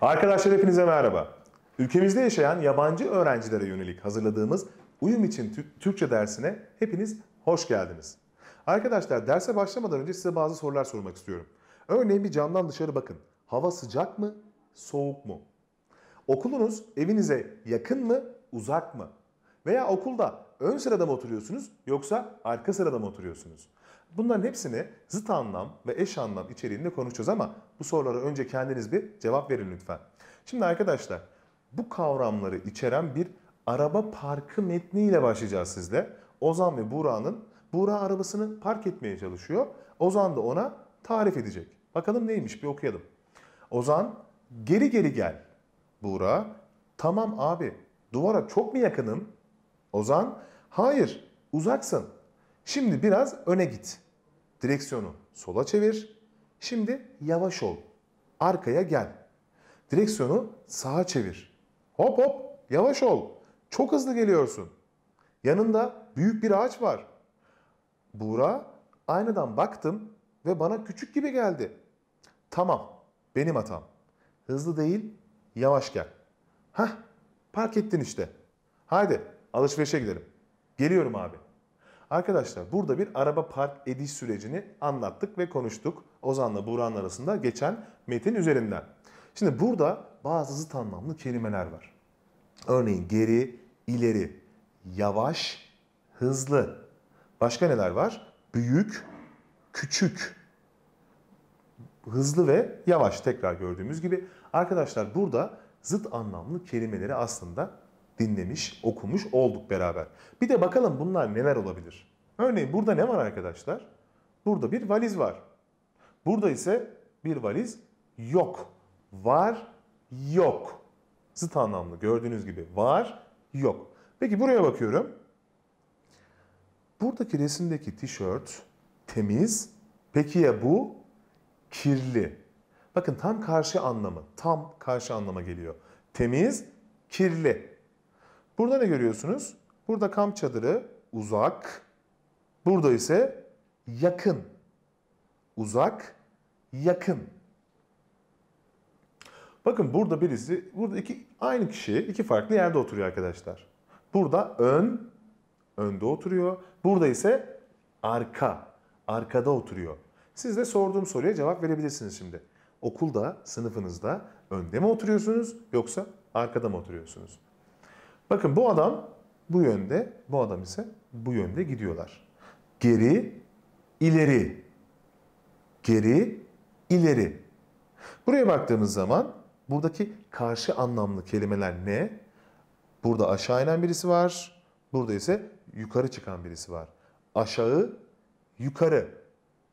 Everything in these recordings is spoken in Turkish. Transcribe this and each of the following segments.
Arkadaşlar hepinize merhaba. Ülkemizde yaşayan yabancı öğrencilere yönelik hazırladığımız Uyum için Türkçe dersine hepiniz hoş geldiniz. Arkadaşlar derse başlamadan önce size bazı sorular sormak istiyorum. Örneğin bir camdan dışarı bakın. Hava sıcak mı, soğuk mu? Okulunuz evinize yakın mı, uzak mı? Veya okulda ön sırada mı oturuyorsunuz yoksa arka sırada mı oturuyorsunuz? Bunların hepsini zıt anlam ve eş anlam içeriğinde konuşacağız ama bu sorulara önce kendiniz bir cevap verin lütfen. Şimdi arkadaşlar bu kavramları içeren bir araba parkı metniyle başlayacağız sizle. Ozan ve Buğra'nın Buğra arabasını park etmeye çalışıyor. Ozan da ona tarif edecek. Bakalım neymiş bir okuyalım. Ozan geri geri gel. Buğra tamam abi duvara çok mu yakınım? Ozan hayır uzaksın. Şimdi biraz öne git. Direksiyonu sola çevir. Şimdi yavaş ol. Arkaya gel. Direksiyonu sağa çevir. Hop hop yavaş ol. Çok hızlı geliyorsun. Yanında büyük bir ağaç var. Buğra aynadan baktım ve bana küçük gibi geldi. Tamam benim hatam. Hızlı değil yavaş gel. Hah park ettin işte. Haydi alışverişe gidelim. Geliyorum abi. Arkadaşlar burada bir araba park ediş sürecini anlattık ve konuştuk. Ozan'la Buran arasında geçen metin üzerinden. Şimdi burada bazı zıt anlamlı kelimeler var. Örneğin geri, ileri, yavaş, hızlı. Başka neler var? Büyük, küçük, hızlı ve yavaş tekrar gördüğümüz gibi. Arkadaşlar burada zıt anlamlı kelimeleri aslında dinlemiş, okumuş olduk beraber. Bir de bakalım bunlar neler olabilir. Örneğin burada ne var arkadaşlar? Burada bir valiz var. Burada ise bir valiz yok. Var, yok. Zıt anlamlı gördüğünüz gibi var, yok. Peki buraya bakıyorum. Buradaki resimdeki tişört temiz. Peki ya bu? Kirli. Bakın tam karşı anlamı, tam karşı anlama geliyor. Temiz, kirli. Burada ne görüyorsunuz? Burada kamp çadırı uzak, burada ise yakın. Uzak, yakın. Bakın burada birisi, burada iki aynı kişi iki farklı yerde oturuyor arkadaşlar. Burada ön, önde oturuyor. Burada ise arka, arkada oturuyor. Siz de sorduğum soruya cevap verebilirsiniz şimdi. Okulda, sınıfınızda önde mi oturuyorsunuz yoksa arkada mı oturuyorsunuz? Bakın bu adam bu yönde, bu adam ise bu yönde gidiyorlar. Geri, ileri. Geri, ileri. Buraya baktığımız zaman buradaki karşı anlamlı kelimeler ne? Burada aşağı inen birisi var. Burada ise yukarı çıkan birisi var. Aşağı, yukarı.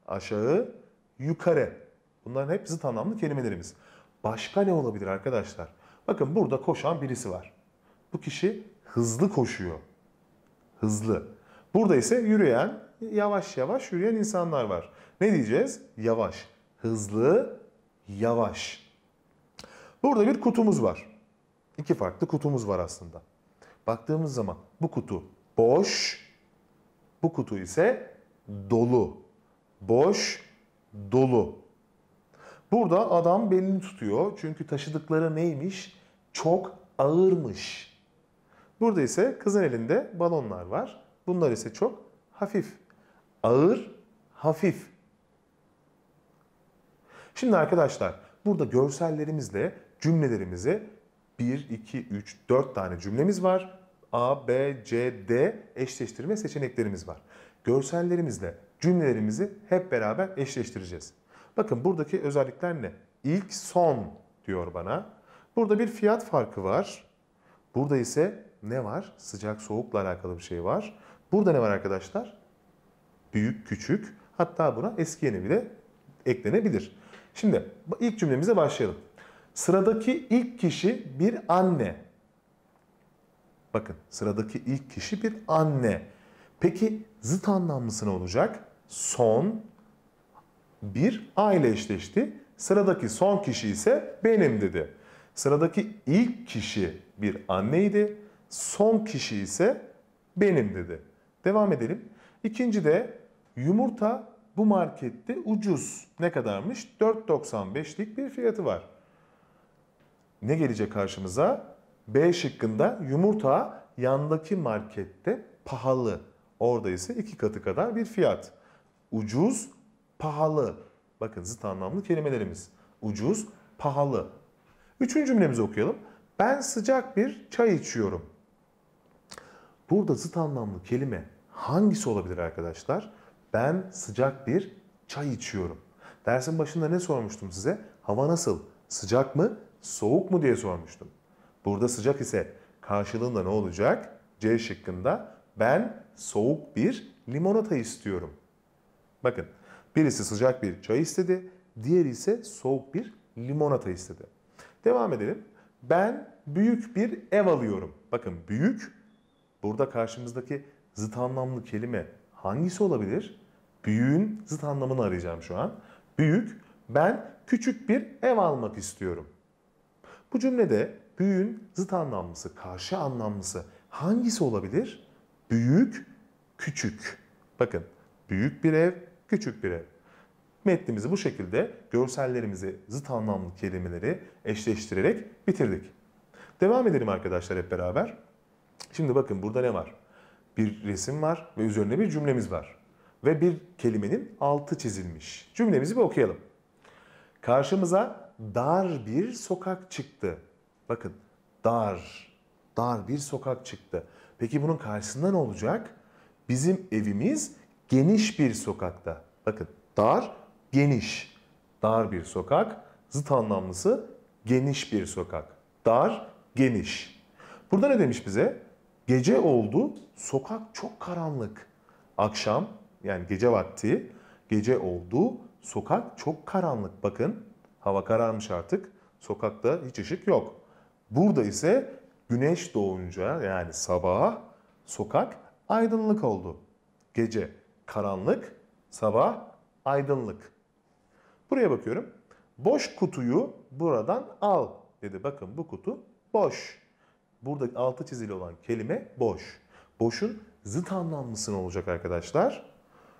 Aşağı, yukarı. Bunların hep zıt anlamlı kelimelerimiz. Başka ne olabilir arkadaşlar? Bakın burada koşan birisi var bu kişi hızlı koşuyor. Hızlı. Burada ise yürüyen, yavaş yavaş yürüyen insanlar var. Ne diyeceğiz? Yavaş. Hızlı, yavaş. Burada bir kutumuz var. İki farklı kutumuz var aslında. Baktığımız zaman bu kutu boş, bu kutu ise dolu. Boş, dolu. Burada adam belini tutuyor. Çünkü taşıdıkları neymiş? Çok ağırmış. Burada ise kızın elinde balonlar var. Bunlar ise çok hafif. Ağır, hafif. Şimdi arkadaşlar burada görsellerimizle cümlelerimizi 1, 2, 3, 4 tane cümlemiz var. A, B, C, D eşleştirme seçeneklerimiz var. Görsellerimizle cümlelerimizi hep beraber eşleştireceğiz. Bakın buradaki özellikler ne? İlk son diyor bana. Burada bir fiyat farkı var. Burada ise ne var? Sıcak soğukla alakalı bir şey var. Burada ne var arkadaşlar? Büyük, küçük. Hatta buna eski yeni bile eklenebilir. Şimdi ilk cümlemize başlayalım. Sıradaki ilk kişi bir anne. Bakın sıradaki ilk kişi bir anne. Peki zıt anlamlısı ne olacak? Son bir aile ile eşleşti. Sıradaki son kişi ise benim dedi. Sıradaki ilk kişi bir anneydi. Son kişi ise benim dedi. Devam edelim. İkinci de yumurta bu markette ucuz. Ne kadarmış? 4.95'lik bir fiyatı var. Ne gelecek karşımıza? B şıkkında yumurta yandaki markette pahalı. Orada ise iki katı kadar bir fiyat. Ucuz, pahalı. Bakın zıt anlamlı kelimelerimiz. Ucuz, pahalı. Üçüncü cümlemizi okuyalım. Ben sıcak bir çay içiyorum. Burada zıt anlamlı kelime hangisi olabilir arkadaşlar? Ben sıcak bir çay içiyorum. Dersin başında ne sormuştum size? Hava nasıl? Sıcak mı? Soğuk mu diye sormuştum. Burada sıcak ise karşılığında ne olacak? C şıkkında ben soğuk bir limonata istiyorum. Bakın birisi sıcak bir çay istedi, diğeri ise soğuk bir limonata istedi. Devam edelim. Ben büyük bir ev alıyorum. Bakın büyük Burada karşımızdaki zıt anlamlı kelime hangisi olabilir? Büyüğün zıt anlamını arayacağım şu an. Büyük, ben küçük bir ev almak istiyorum. Bu cümlede büyüğün zıt anlamlısı, karşı anlamlısı hangisi olabilir? Büyük, küçük. Bakın büyük bir ev, küçük bir ev. Metnimizi bu şekilde görsellerimizi zıt anlamlı kelimeleri eşleştirerek bitirdik. Devam edelim arkadaşlar hep beraber. Şimdi bakın burada ne var? Bir resim var ve üzerine bir cümlemiz var. Ve bir kelimenin altı çizilmiş. Cümlemizi bir okuyalım. Karşımıza dar bir sokak çıktı. Bakın dar, dar bir sokak çıktı. Peki bunun karşısında ne olacak? Bizim evimiz geniş bir sokakta. Bakın dar, geniş. Dar bir sokak, zıt anlamlısı geniş bir sokak. Dar, geniş. Burada ne demiş bize? Gece oldu. Sokak çok karanlık. Akşam yani gece vakti gece oldu. Sokak çok karanlık. Bakın hava kararmış artık. Sokakta hiç ışık yok. Burada ise güneş doğunca yani sabaha sokak aydınlık oldu. Gece karanlık, sabah aydınlık. Buraya bakıyorum. Boş kutuyu buradan al dedi. Bakın bu kutu boş burada altı çizili olan kelime boş. Boşun zıt anlamlısı ne olacak arkadaşlar?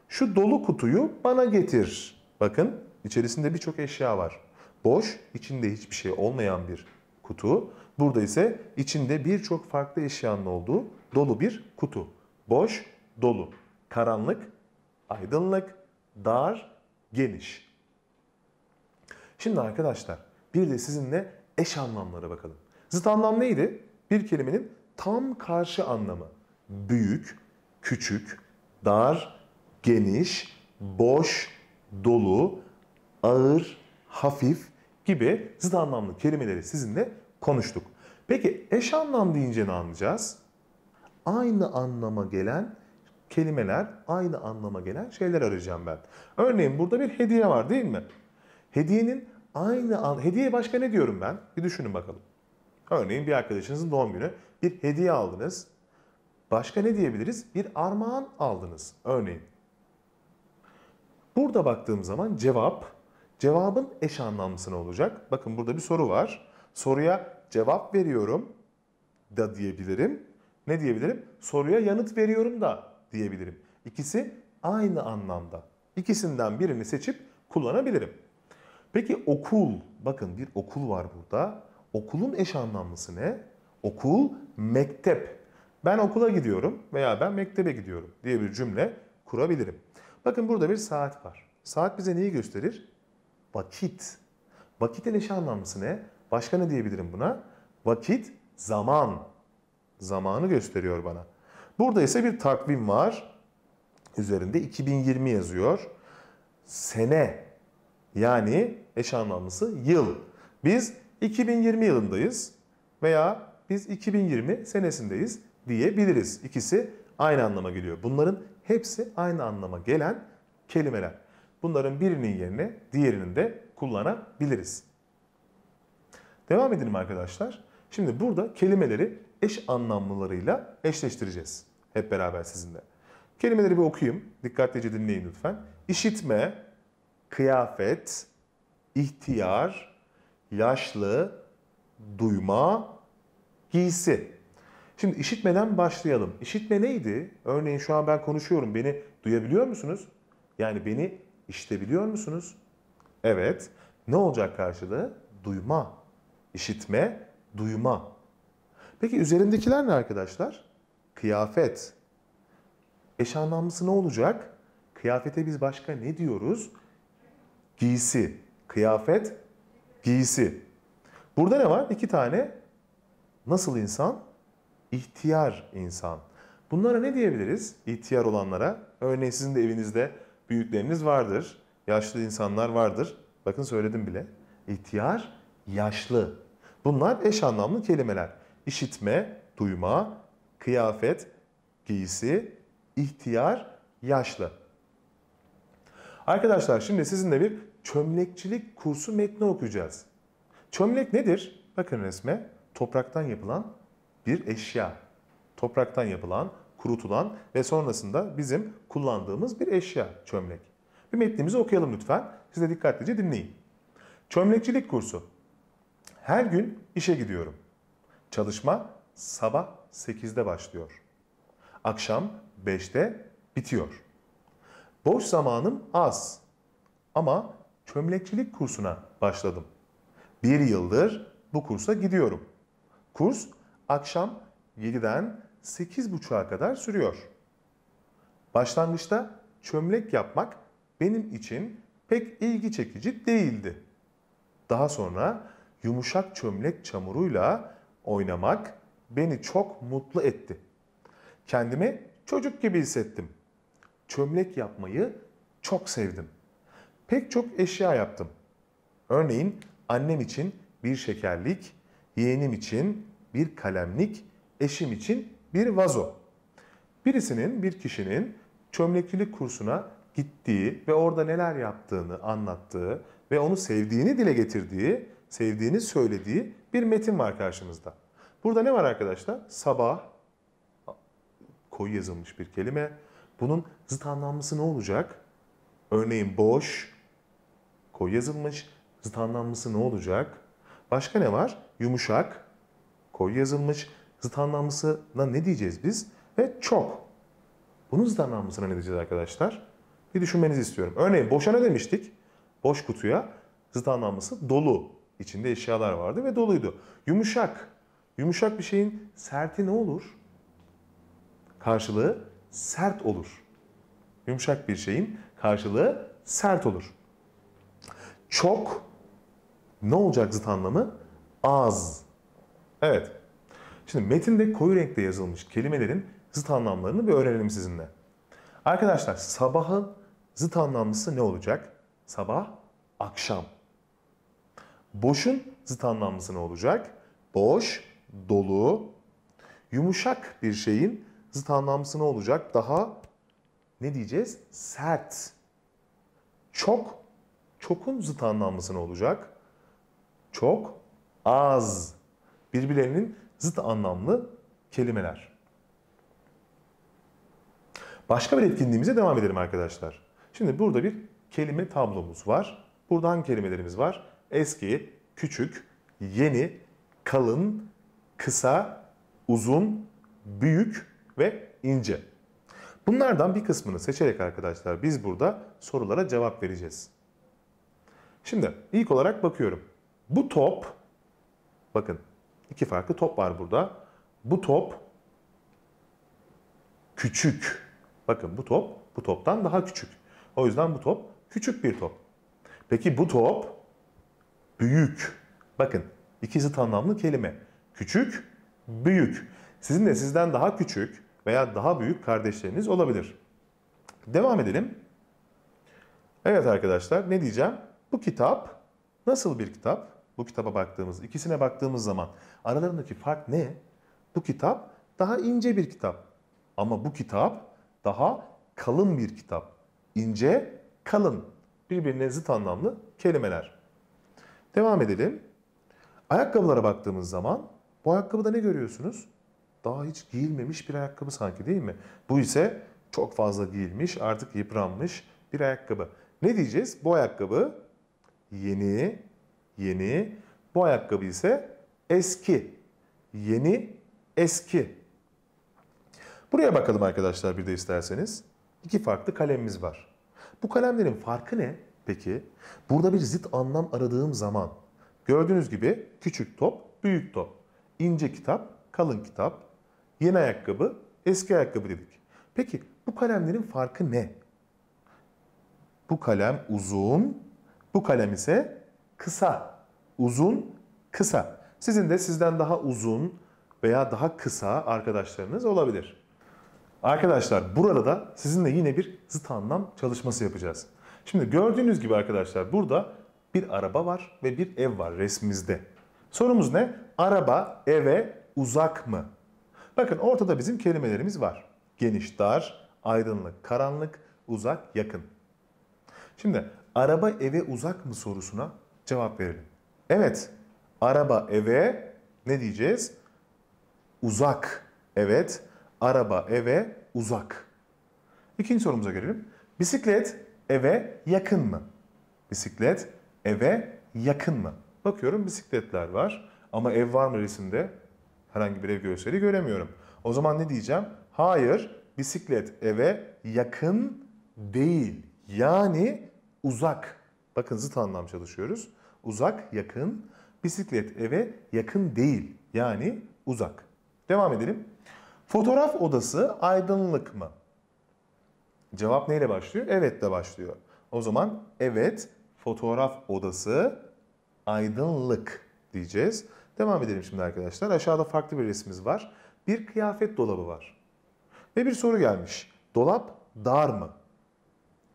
Şu dolu kutuyu bana getir. Bakın içerisinde birçok eşya var. Boş, içinde hiçbir şey olmayan bir kutu. Burada ise içinde birçok farklı eşyanın olduğu dolu bir kutu. Boş, dolu. Karanlık, aydınlık, dar, geniş. Şimdi arkadaşlar bir de sizinle eş anlamlara bakalım. Zıt anlam neydi? Bir kelimenin tam karşı anlamı. Büyük, küçük, dar, geniş, boş, dolu, ağır, hafif gibi zıt anlamlı kelimeleri sizinle konuştuk. Peki eş anlam deyince ne anlayacağız? Aynı anlama gelen kelimeler, aynı anlama gelen şeyler arayacağım ben. Örneğin burada bir hediye var değil mi? Hediyenin aynı an hediye başka ne diyorum ben? Bir düşünün bakalım. Örneğin bir arkadaşınızın doğum günü bir hediye aldınız. Başka ne diyebiliriz? Bir armağan aldınız örneğin. Burada baktığım zaman cevap, cevabın eş anlamlısına olacak. Bakın burada bir soru var. Soruya cevap veriyorum da diyebilirim. Ne diyebilirim? Soruya yanıt veriyorum da diyebilirim. İkisi aynı anlamda. İkisinden birini seçip kullanabilirim. Peki okul, bakın bir okul var burada. Okulun eş anlamlısı ne? Okul, mektep. Ben okula gidiyorum veya ben mektebe gidiyorum diye bir cümle kurabilirim. Bakın burada bir saat var. Saat bize neyi gösterir? Vakit. Vakitin eş anlamlısı ne? Başka ne diyebilirim buna? Vakit, zaman. Zamanı gösteriyor bana. Burada ise bir takvim var. Üzerinde 2020 yazıyor. Sene yani eş anlamlısı yıl. Biz 2020 yılındayız veya biz 2020 senesindeyiz diyebiliriz. İkisi aynı anlama geliyor. Bunların hepsi aynı anlama gelen kelimeler. Bunların birinin yerine diğerini de kullanabiliriz. Devam edelim arkadaşlar. Şimdi burada kelimeleri eş anlamlılarıyla eşleştireceğiz. Hep beraber sizinle. Kelimeleri bir okuyayım. Dikkatlice dinleyin lütfen. İşitme, kıyafet, ihtiyar, yaşlı, duyma, giysi. Şimdi işitmeden başlayalım. İşitme neydi? Örneğin şu an ben konuşuyorum. Beni duyabiliyor musunuz? Yani beni işitebiliyor musunuz? Evet. Ne olacak karşılığı? Duyma. İşitme, duyma. Peki üzerindekiler ne arkadaşlar? Kıyafet. Eş anlamlısı ne olacak? Kıyafete biz başka ne diyoruz? Giysi, kıyafet, giysi. Burada ne var? İki tane nasıl insan? İhtiyar insan. Bunlara ne diyebiliriz? İhtiyar olanlara. Örneğin sizin de evinizde büyükleriniz vardır. Yaşlı insanlar vardır. Bakın söyledim bile. İhtiyar, yaşlı. Bunlar eş anlamlı kelimeler. İşitme, duyma, kıyafet, giysi, ihtiyar, yaşlı. Arkadaşlar şimdi sizinle bir çömlekçilik kursu metni okuyacağız. Çömlek nedir? Bakın resme. Topraktan yapılan bir eşya. Topraktan yapılan, kurutulan ve sonrasında bizim kullandığımız bir eşya çömlek. Bir metnimizi okuyalım lütfen. Siz de dikkatlice dinleyin. Çömlekçilik kursu. Her gün işe gidiyorum. Çalışma sabah 8'de başlıyor. Akşam 5'te bitiyor. Boş zamanım az ama çömlekçilik kursuna başladım. Bir yıldır bu kursa gidiyorum. Kurs akşam 7'den 8.30'a kadar sürüyor. Başlangıçta çömlek yapmak benim için pek ilgi çekici değildi. Daha sonra yumuşak çömlek çamuruyla oynamak beni çok mutlu etti. Kendimi çocuk gibi hissettim. Çömlek yapmayı çok sevdim pek çok eşya yaptım. Örneğin annem için bir şekerlik, yeğenim için bir kalemlik, eşim için bir vazo. Birisinin, bir kişinin çömlekçilik kursuna gittiği ve orada neler yaptığını anlattığı ve onu sevdiğini dile getirdiği, sevdiğini söylediği bir metin var karşımızda. Burada ne var arkadaşlar? Sabah, koyu yazılmış bir kelime. Bunun zıt anlamlısı ne olacak? Örneğin boş, koyu yazılmış. zıtanlanması ne olacak? Başka ne var? Yumuşak, koyu yazılmış. Zıt anlamlısına ne diyeceğiz biz? Ve çok. Bunun zıt ne diyeceğiz arkadaşlar? Bir düşünmenizi istiyorum. Örneğin boşa ne demiştik? Boş kutuya zıtanlanması dolu. İçinde eşyalar vardı ve doluydu. Yumuşak. Yumuşak bir şeyin serti ne olur? Karşılığı sert olur. Yumuşak bir şeyin karşılığı sert olur. Çok ne olacak zıt anlamı? Az. Evet. Şimdi metinde koyu renkte yazılmış kelimelerin zıt anlamlarını bir öğrenelim sizinle. Arkadaşlar sabahın zıt anlamlısı ne olacak? Sabah, akşam. Boşun zıt anlamlısı ne olacak? Boş, dolu. Yumuşak bir şeyin zıt anlamlısı ne olacak? Daha ne diyeceğiz? Sert. Çok çokun zıt anlamlısı ne olacak? Çok, az. Birbirlerinin zıt anlamlı kelimeler. Başka bir etkinliğimize devam edelim arkadaşlar. Şimdi burada bir kelime tablomuz var. Burada hangi kelimelerimiz var? Eski, küçük, yeni, kalın, kısa, uzun, büyük ve ince. Bunlardan bir kısmını seçerek arkadaşlar biz burada sorulara cevap vereceğiz. Şimdi ilk olarak bakıyorum. Bu top, bakın iki farklı top var burada. Bu top küçük. Bakın bu top bu toptan daha küçük. O yüzden bu top küçük bir top. Peki bu top büyük. Bakın ikisi tanımlı kelime. Küçük, büyük. Sizin de sizden daha küçük veya daha büyük kardeşleriniz olabilir. Devam edelim. Evet arkadaşlar ne diyeceğim? Bu kitap nasıl bir kitap? Bu kitaba baktığımız, ikisine baktığımız zaman aralarındaki fark ne? Bu kitap daha ince bir kitap. Ama bu kitap daha kalın bir kitap. İnce, kalın. Birbirine zıt anlamlı kelimeler. Devam edelim. Ayakkabılara baktığımız zaman bu ayakkabıda ne görüyorsunuz? Daha hiç giyilmemiş bir ayakkabı sanki değil mi? Bu ise çok fazla giyilmiş, artık yıpranmış bir ayakkabı. Ne diyeceğiz? Bu ayakkabı yeni, yeni. Bu ayakkabı ise eski, yeni, eski. Buraya bakalım arkadaşlar bir de isterseniz. İki farklı kalemimiz var. Bu kalemlerin farkı ne peki? Burada bir zıt anlam aradığım zaman gördüğünüz gibi küçük top, büyük top, ince kitap, kalın kitap, yeni ayakkabı, eski ayakkabı dedik. Peki bu kalemlerin farkı ne? Bu kalem uzun, bu kalem ise kısa, uzun, kısa. Sizin de sizden daha uzun veya daha kısa arkadaşlarınız olabilir. Arkadaşlar burada da sizinle yine bir zıt anlam çalışması yapacağız. Şimdi gördüğünüz gibi arkadaşlar burada bir araba var ve bir ev var resmimizde. Sorumuz ne? Araba eve uzak mı? Bakın ortada bizim kelimelerimiz var. Geniş, dar, aydınlık, karanlık, uzak, yakın. Şimdi araba eve uzak mı sorusuna cevap verelim. Evet, araba eve ne diyeceğiz? Uzak. Evet, araba eve uzak. İkinci sorumuza gelelim. Bisiklet eve yakın mı? Bisiklet eve yakın mı? Bakıyorum bisikletler var ama ev var mı resimde? Herhangi bir ev görseli göremiyorum. O zaman ne diyeceğim? Hayır, bisiklet eve yakın değil. Yani uzak, bakın zıt anlam çalışıyoruz. Uzak, yakın, bisiklet eve yakın değil. Yani uzak. Devam edelim. Fotoğraf odası aydınlık mı? Cevap neyle başlıyor? Evet de başlıyor. O zaman evet fotoğraf odası aydınlık diyeceğiz. Devam edelim şimdi arkadaşlar. Aşağıda farklı bir resmimiz var. Bir kıyafet dolabı var. Ve bir soru gelmiş. Dolap dar mı?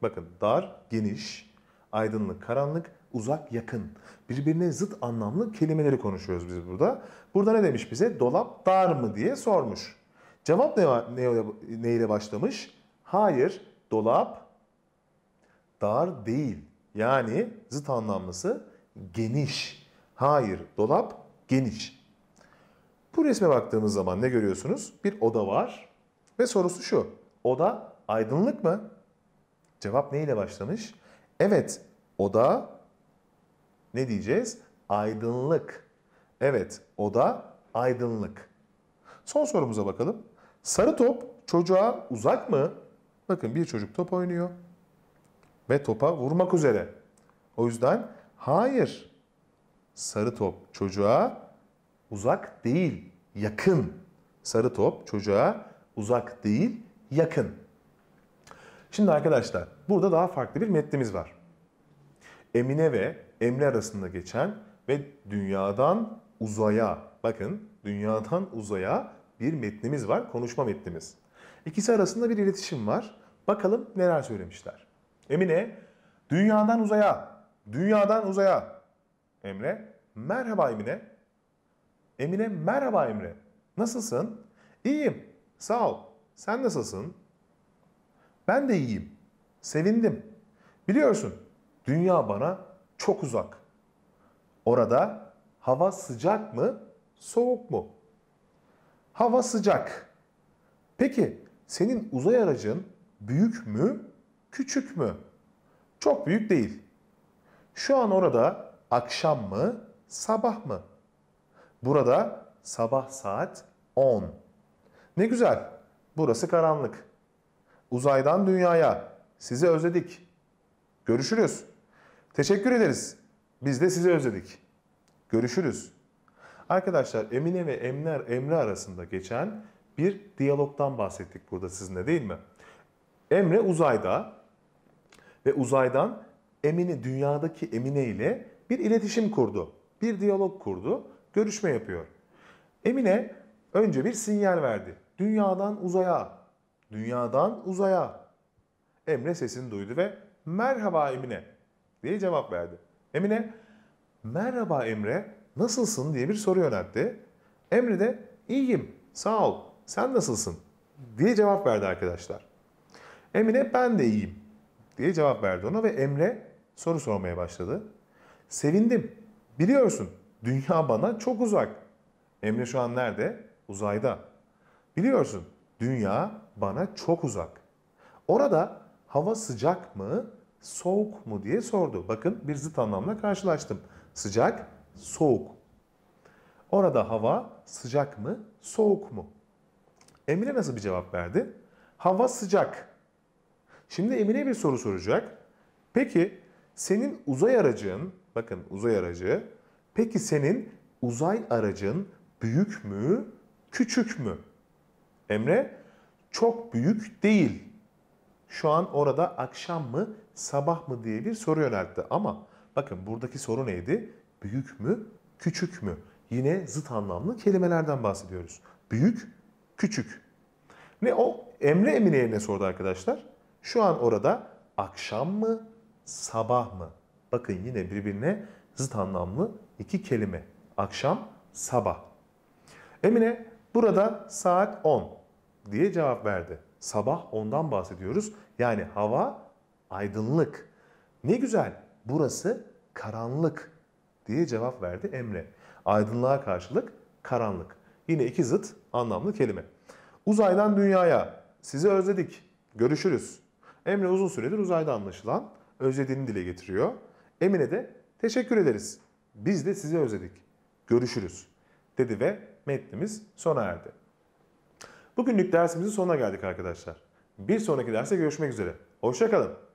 Bakın dar, geniş, aydınlık, karanlık, uzak, yakın. Birbirine zıt anlamlı kelimeleri konuşuyoruz biz burada. Burada ne demiş bize? Dolap dar mı diye sormuş. Cevap ne, ne, ne ile başlamış? Hayır, dolap dar değil. Yani zıt anlamlısı geniş. Hayır, dolap geniş. Bu resme baktığımız zaman ne görüyorsunuz? Bir oda var ve sorusu şu. Oda aydınlık mı? Cevap neyle başlamış? Evet, o da ne diyeceğiz? Aydınlık. Evet, o da aydınlık. Son sorumuza bakalım. Sarı top çocuğa uzak mı? Bakın bir çocuk top oynuyor ve topa vurmak üzere. O yüzden hayır. Sarı top çocuğa uzak değil, yakın. Sarı top çocuğa uzak değil, yakın. Şimdi arkadaşlar burada daha farklı bir metnimiz var. Emine ve Emre arasında geçen ve dünyadan uzaya, bakın dünyadan uzaya bir metnimiz var, konuşma metnimiz. İkisi arasında bir iletişim var. Bakalım neler söylemişler. Emine, dünyadan uzaya, dünyadan uzaya. Emre, merhaba Emine. Emine, merhaba Emre. Nasılsın? İyiyim, sağ ol. Sen nasılsın? Ben de iyiyim. Sevindim. Biliyorsun dünya bana çok uzak. Orada hava sıcak mı, soğuk mu? Hava sıcak. Peki senin uzay aracın büyük mü, küçük mü? Çok büyük değil. Şu an orada akşam mı, sabah mı? Burada sabah saat 10. Ne güzel. Burası karanlık uzaydan dünyaya. Sizi özledik. Görüşürüz. Teşekkür ederiz. Biz de sizi özledik. Görüşürüz. Arkadaşlar Emine ve Emre, Emre arasında geçen bir diyalogdan bahsettik burada sizinle değil mi? Emre uzayda ve uzaydan Emine dünyadaki Emine ile bir iletişim kurdu. Bir diyalog kurdu. Görüşme yapıyor. Emine önce bir sinyal verdi. Dünyadan uzaya Dünyadan uzaya. Emre sesini duydu ve merhaba Emine diye cevap verdi. Emine merhaba Emre nasılsın diye bir soru yöneltti. Emre de iyiyim sağ ol sen nasılsın diye cevap verdi arkadaşlar. Emine ben de iyiyim diye cevap verdi ona ve Emre soru sormaya başladı. Sevindim. Biliyorsun dünya bana çok uzak. Emre şu an nerede? Uzayda. Biliyorsun dünya bana çok uzak. Orada hava sıcak mı, soğuk mu diye sordu. Bakın bir zıt anlamla karşılaştım. Sıcak, soğuk. Orada hava sıcak mı, soğuk mu? Emine nasıl bir cevap verdi? Hava sıcak. Şimdi Emine bir soru soracak. Peki senin uzay aracın, bakın uzay aracı, peki senin uzay aracın büyük mü, küçük mü? Emre çok büyük değil. Şu an orada akşam mı sabah mı diye bir soru yöneltti. Ama bakın buradaki soru neydi? Büyük mü küçük mü? Yine zıt anlamlı kelimelerden bahsediyoruz. Büyük, küçük. Ne o Emre Emine'ye ne sordu arkadaşlar? Şu an orada akşam mı, sabah mı? Bakın yine birbirine zıt anlamlı iki kelime. Akşam, sabah. Emine burada saat 10 diye cevap verdi. Sabah ondan bahsediyoruz. Yani hava aydınlık. Ne güzel burası karanlık diye cevap verdi Emre. Aydınlığa karşılık karanlık. Yine iki zıt anlamlı kelime. Uzaydan dünyaya sizi özledik. Görüşürüz. Emre uzun süredir uzayda anlaşılan özlediğini dile getiriyor. Emine de teşekkür ederiz. Biz de sizi özledik. Görüşürüz dedi ve metnimiz sona erdi. Bugünlük dersimizin sonuna geldik arkadaşlar. Bir sonraki derste görüşmek üzere. Hoşçakalın.